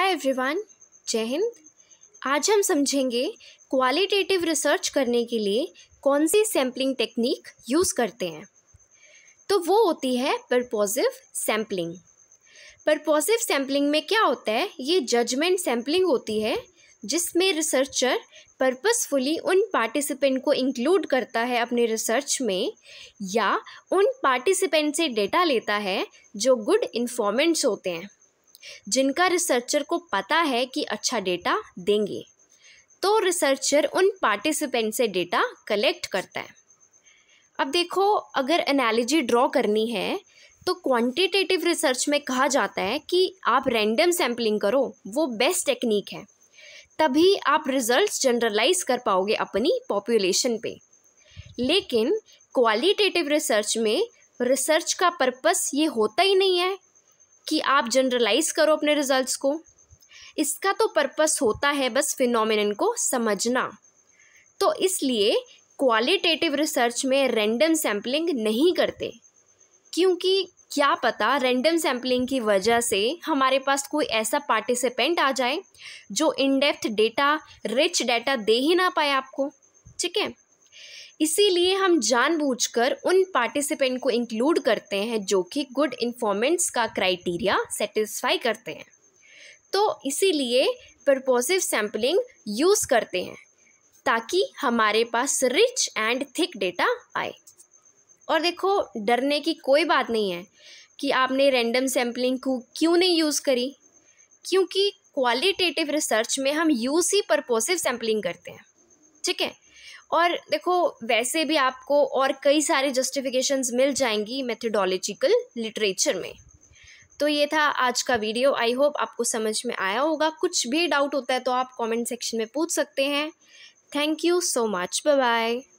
hi everyone जय हिंद आज हम समझेंगे क्वालिटेटिव रिसर्च करने के लिए कौन सी सैम्पलिंग टेक्निक यूज़ करते हैं तो वो होती है परपॉजिव सैम्पलिंग परपॉजिव सैम्पलिंग में क्या होता है ये जजमेंट सैम्पलिंग होती है जिसमें रिसर्चर पर्पसफुली उन पार्टिसिपेंट को इंक्लूड करता है अपने रिसर्च में या उन पार्टिसिपेंट से डेटा लेता है जो गुड इन्फॉर्मेंट्स होते हैं जिनका रिसर्चर को पता है कि अच्छा डेटा देंगे तो रिसर्चर उन पार्टिसिपेंट से डेटा कलेक्ट करता है अब देखो अगर एनालिजी ड्रॉ करनी है तो क्वांटिटेटिव रिसर्च में कहा जाता है कि आप रैंडम सैम्पलिंग करो वो बेस्ट टेक्निक है तभी आप रिजल्ट्स जनरलाइज कर पाओगे अपनी पॉपुलेशन पे लेकिन क्वालिटेटिव रिसर्च में रिसर्च का पर्पस ये होता ही नहीं है कि आप जनरलाइज करो अपने रिजल्ट्स को इसका तो पर्पस होता है बस फिनोमिन को समझना तो इसलिए क्वालिटेटिव रिसर्च में रैंडम सैम्पलिंग नहीं करते क्योंकि क्या पता रैंडम सैम्पलिंग की वजह से हमारे पास कोई ऐसा पार्टिसिपेंट आ जाए जो इनडेप्थ डेटा रिच डेटा दे ही ना पाए आपको ठीक है इसीलिए हम जानबूझकर उन पार्टिसिपेंट को इंक्लूड करते हैं जो कि गुड इन्फॉर्मेंट्स का क्राइटेरिया सेटिस्फाई करते हैं तो इसीलिए परपोजिव सैम्पलिंग यूज़ करते हैं ताकि हमारे पास रिच एंड थिक डेटा आए और देखो डरने की कोई बात नहीं है कि आपने रैंडम सैम्पलिंग को क्यों नहीं यूज़ करी क्योंकि क्वालिटेटिव रिसर्च में हम यूज़ ही परपोसिव सैम्पलिंग करते हैं ठीक है और देखो वैसे भी आपको और कई सारे जस्टिफिकेशंस मिल जाएंगी मेथडोलॉजिकल लिटरेचर में तो ये था आज का वीडियो आई होप आपको समझ में आया होगा कुछ भी डाउट होता है तो आप कमेंट सेक्शन में पूछ सकते हैं thank you so much bye bye